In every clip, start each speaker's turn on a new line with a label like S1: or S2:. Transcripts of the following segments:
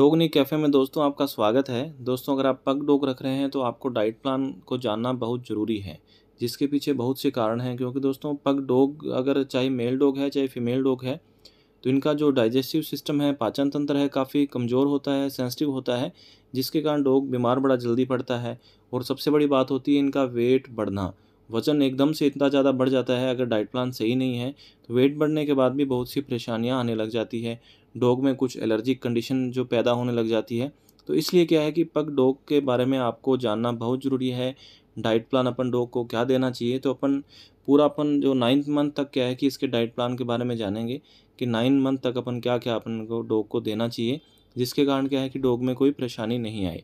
S1: डोगनी cafe में दोस्तों आपका स्वागत है दोस्तों अगर आप पग डोग रख रहे हैं तो आपको डाइट प्लान को जानना बहुत ज़रूरी है जिसके पीछे बहुत से कारण हैं क्योंकि दोस्तों पग डोग अगर चाहे मेल डोग है चाहे फीमेल डोग है तो इनका जो डाइजेस्टिव सिस्टम है पाचन तंत्र है काफ़ी कमज़ोर होता है सेंसिटिव होता है जिसके कारण डोग बीमार बड़ा जल्दी पड़ता है और सबसे बड़ी बात होती है इनका वेट बढ़ना वज़न एकदम से इतना ज़्यादा बढ़ जाता है अगर डाइट प्लान सही नहीं है तो वेट बढ़ने के बाद भी बहुत सी परेशानियाँ आने लग जाती है डॉग में कुछ एलर्जिक कंडीशन जो पैदा होने लग जाती है तो इसलिए क्या है कि पग डॉग के बारे में आपको जानना बहुत ज़रूरी है डाइट प्लान अपन डॉग को क्या देना चाहिए तो अपन पूरा अपन जो नाइन्थ मंथ तक क्या है कि इसके डाइट प्लान के बारे में जानेंगे कि नाइन मंथ तक अपन क्या क्या अपन को डॉग को देना चाहिए जिसके कारण क्या है कि डॉग में कोई परेशानी नहीं आए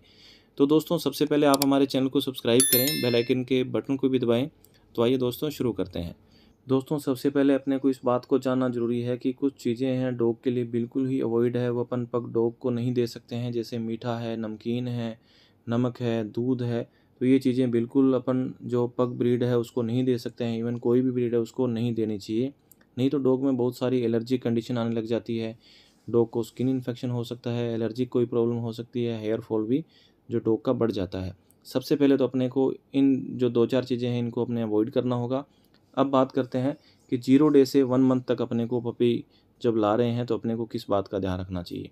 S1: तो दोस्तों सबसे पहले आप हमारे चैनल को सब्सक्राइब करें बेल आइकन के बटन को भी दबाएं तो आइए दोस्तों शुरू करते हैं दोस्तों सबसे पहले अपने को इस बात को जानना जरूरी है कि कुछ चीज़ें हैं डॉग के लिए बिल्कुल ही अवॉइड है वो अपन पग डॉग को नहीं दे सकते हैं जैसे मीठा है नमकीन है नमक है दूध है तो ये चीज़ें बिल्कुल अपन जो पग ब्रीड है उसको नहीं दे सकते हैं इवन कोई भी ब्रीड है उसको नहीं देनी चाहिए नहीं तो डॉग में बहुत सारी एलर्जी कंडीशन आने लग जाती है डॉग को स्किन इन्फेक्शन हो सकता है एलर्जी कोई प्रॉब्लम हो सकती है हेयर फॉल भी जो डॉग का बढ़ जाता है सबसे पहले तो अपने को इन जो दो चार चीज़ें हैं इनको अपने अवॉइड करना होगा अब बात करते हैं कि जीरो डे से वन मंथ तक अपने को पपी जब ला रहे हैं तो अपने को किस बात का ध्यान रखना चाहिए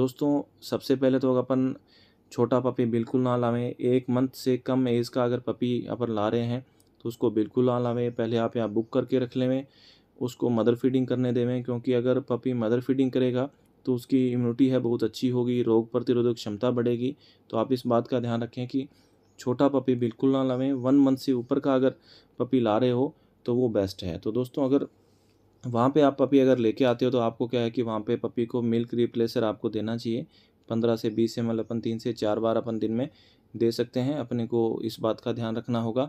S1: दोस्तों सबसे पहले तो अपन छोटा पपी बिल्कुल ना लावें एक मंथ से कम एज़ का अगर पपी अपन ला रहे हैं तो उसको बिल्कुल ना लावें पहले आप यहाँ बुक करके रख लेवें उसको मदर फीडिंग करने देवें क्योंकि अगर पपी मदर फीडिंग करेगा तो उसकी इम्यूनिटी है बहुत अच्छी होगी रोग प्रतिरोधक क्षमता बढ़ेगी तो आप इस बात का ध्यान रखें कि छोटा पपी बिल्कुल ना लावें वन मंथ से ऊपर का अगर पपी ला रहे हो तो वो बेस्ट है तो दोस्तों अगर वहाँ पे आप पपी अगर लेके आते हो तो आपको क्या है कि वहाँ पे पपी को मिल्क रिप्लेसर आपको देना चाहिए पंद्रह से बीस एम मतलब अपन तीन से चार बार अपन दिन में दे सकते हैं अपने को इस बात का ध्यान रखना होगा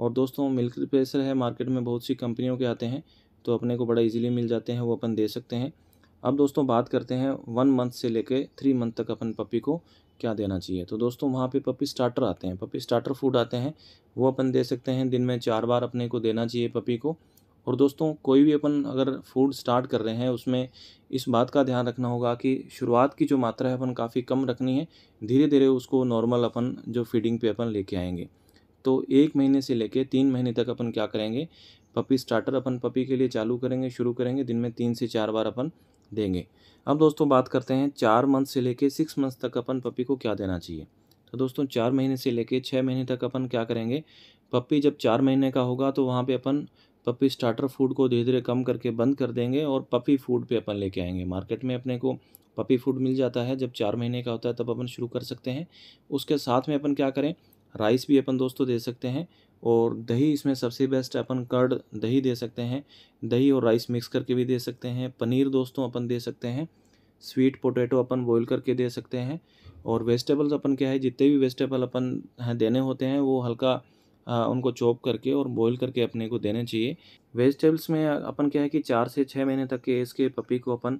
S1: और दोस्तों मिल्क रिप्लेसर है मार्केट में बहुत सी कंपनियों के आते हैं तो अपने को बड़ा ईजिली मिल जाते हैं वो अपन दे सकते हैं अब दोस्तों बात करते हैं वन मंथ से लेकर थ्री मंथ तक अपन पपी को क्या देना चाहिए तो दोस्तों वहाँ पे पपी स्टार्टर आते हैं पपी स्टार्टर फूड आते हैं वो अपन दे सकते हैं दिन में चार बार अपने को देना चाहिए पपी को और दोस्तों कोई भी अपन अगर फूड स्टार्ट कर रहे हैं उसमें इस बात का ध्यान रखना होगा कि शुरुआत की जो मात्रा है अपन काफ़ी कम रखनी है धीरे धीरे उसको नॉर्मल अपन जो फीडिंग पे अपन लेके आएंगे तो एक महीने से लेके तीन महीने तक अपन क्या करेंगे पपी स्टार्टर अपन पपी के लिए चालू करेंगे शुरू करेंगे दिन में तीन से चार बार अपन देंगे अब दोस्तों बात करते हैं चार मंथ से लेके सिक्स मंथ तक अपन पपी को क्या देना चाहिए तो दोस्तों चार महीने से लेके छः महीने तक अपन क्या करेंगे पप्पी जब चार महीने का होगा तो वहाँ पे अपन पप्पी स्टार्टर फूड को धीरे धीरे कम करके बंद कर देंगे और पपी फूड पे अपन लेके आएंगे मार्केट में अपने को पपी फूड मिल जाता है जब चार महीने का होता है तब अपन शुरू कर सकते हैं उसके साथ में अपन क्या करें राइस भी अपन दोस्तों दे सकते हैं और दही इसमें सबसे बेस्ट अपन कर्ड दही दे सकते हैं दही और राइस मिक्स करके भी दे सकते हैं पनीर दोस्तों अपन दे सकते हैं स्वीट पोटैटो अपन बॉईल करके दे सकते हैं और वेजिटेबल्स अपन क्या है जितने भी वेजिटेबल अपन देने होते हैं वो हल्का आ, उनको चॉप करके और बॉईल करके अपने को देने चाहिए वेजिटेबल्स में अपन क्या है कि चार से छः महीने तक के इसके पपी को अपन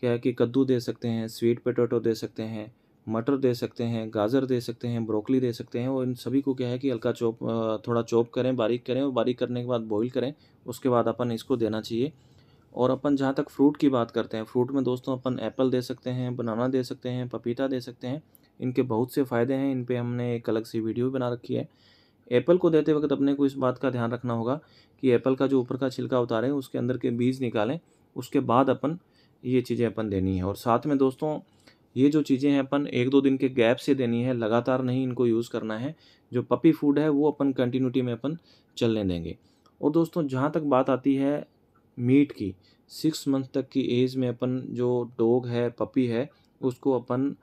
S1: क्या है कि कद्दू दे सकते हैं स्वीट पोटैटो दे सकते हैं मटर दे सकते हैं गाजर दे सकते हैं ब्रोकली दे सकते हैं और इन सभी को क्या है कि हल्का चॉप थोड़ा चॉप करें बारीक करें और बारीक करने के बाद बॉईल करें उसके बाद अपन इसको देना चाहिए और अपन जहाँ तक फ्रूट की बात करते हैं फ्रूट में दोस्तों अपन एप्पल दे सकते हैं बनाना दे सकते हैं पपीता दे सकते हैं इनके बहुत से फ़ायदे हैं इन पर हमने एक अलग सी वीडियो बना रखी है एप्पल को देते वक्त अपने को इस बात का ध्यान रखना होगा कि एप्पल का जो ऊपर का छिलका उतारें उसके अंदर के बीज निकालें उसके बाद अपन ये चीज़ें अपन देनी है और साथ में दोस्तों ये जो चीज़ें हैं अपन एक दो दिन के गैप से देनी है लगातार नहीं इनको यूज़ करना है जो पपी फूड है वो अपन कंटिन्यूटी में अपन चलने देंगे और दोस्तों जहाँ तक बात आती है मीट की सिक्स मंथ तक की एज में अपन जो डॉग है पपी है उसको अपन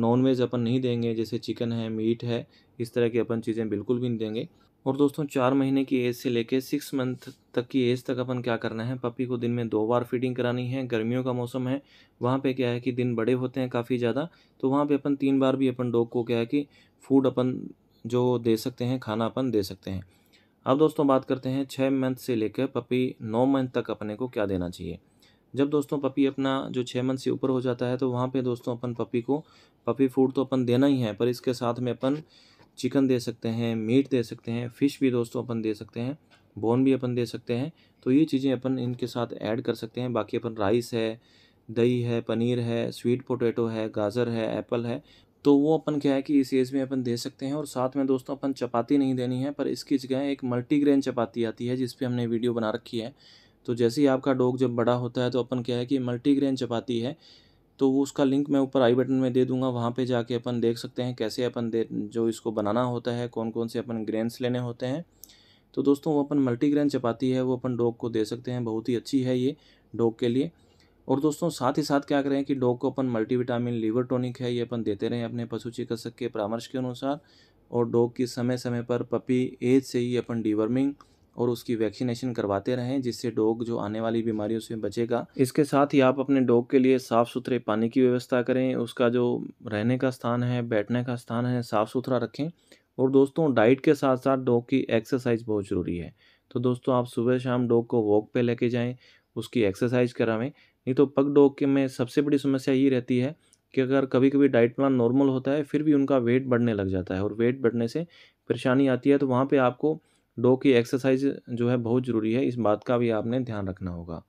S1: नॉन वेज अपन नहीं देंगे जैसे चिकन है मीट है इस तरह की अपन चीज़ें बिल्कुल भी नहीं देंगे और दोस्तों चार महीने की एज से लेके सिक्स मंथ तक की एज तक अपन क्या करना है पपी को दिन में दो बार फीडिंग करानी है गर्मियों का मौसम है वहाँ पे क्या है कि दिन बड़े होते हैं काफ़ी ज़्यादा तो वहाँ पे अपन तीन बार भी अपन डॉग को क्या है कि फूड अपन जो दे सकते हैं खाना अपन दे सकते हैं अब दोस्तों बात करते हैं छः मंथ से लेकर पपी नौ मंथ तक अपने को क्या देना चाहिए जब दोस्तों पपी अपना जो छः मंथ से ऊपर हो जाता है तो वहाँ पर दोस्तों अपन पपी को पपी फूड तो अपन देना ही है पर इसके साथ में अपन चिकन दे सकते हैं मीट दे सकते हैं फ़िश भी दोस्तों अपन दे सकते हैं बोन भी अपन दे सकते हैं तो ये चीज़ें अपन इनके साथ ऐड कर सकते हैं बाकी अपन राइस है दही है पनीर है स्वीट पोटैटो है गाजर है एप्पल है तो वो अपन क्या है कि इस एज में अपन दे सकते हैं और साथ में दोस्तों अपन चपाती नहीं देनी है पर इसकी जगह एक मल्टीग्रेन चपाती आती है जिस हमने वीडियो बना रखी है तो जैसे ही आपका डॉग जब बड़ा होता है तो अपन क्या है कि मल्टीग्रेन चपाती है तो उसका लिंक मैं ऊपर आई बटन में दे दूंगा वहाँ पे जाके अपन देख सकते हैं कैसे अपन दे जो इसको बनाना होता है कौन कौन से अपन ग्रेन्स लेने होते हैं तो दोस्तों वो अपन मल्टीग्रेन चपाती है वो अपन डॉग को दे सकते हैं बहुत ही अच्छी है ये डॉग के लिए और दोस्तों साथ ही साथ क्या करें कि डॉग को अपन मल्टीविटामिन लीवर टॉनिक है ये अपन देते रहें अपने पशु चिकित्सक के परामर्श के अनुसार और डॉग की समय समय पर पपी एज से ही अपन डिवर्मिंग और उसकी वैक्सीनेशन करवाते रहें जिससे डॉग जो आने वाली बीमारियों से बचेगा इसके साथ ही आप अपने डॉग के लिए साफ़ सुथरे पानी की व्यवस्था करें उसका जो रहने का स्थान है बैठने का स्थान है साफ़ सुथरा रखें और दोस्तों डाइट के साथ साथ डॉग की एक्सरसाइज बहुत ज़रूरी है तो दोस्तों आप सुबह शाम डॉग को वॉक पर लेके जाएँ उसकी एक्सरसाइज करावें नहीं तो पग डॉग के में सबसे बड़ी समस्या ये रहती है कि अगर कभी कभी डाइट प्लान नॉर्मल होता है फिर भी उनका वेट बढ़ने लग जाता है और वेट बढ़ने से परेशानी आती है तो वहाँ पे आपको डो की एक्सरसाइज जो है बहुत ज़रूरी है इस बात का भी आपने ध्यान रखना होगा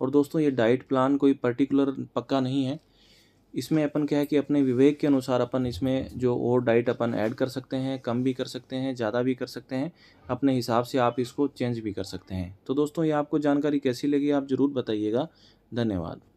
S1: और दोस्तों ये डाइट प्लान कोई पर्टिकुलर पक्का नहीं है इसमें अपन क्या है कि अपने विवेक के अनुसार अपन इसमें जो और डाइट अपन ऐड कर सकते हैं कम भी कर सकते हैं ज़्यादा भी कर सकते हैं अपने हिसाब से आप इसको चेंज भी कर सकते हैं तो दोस्तों ये आपको जानकारी कैसी लगी आप ज़रूर बताइएगा धन्यवाद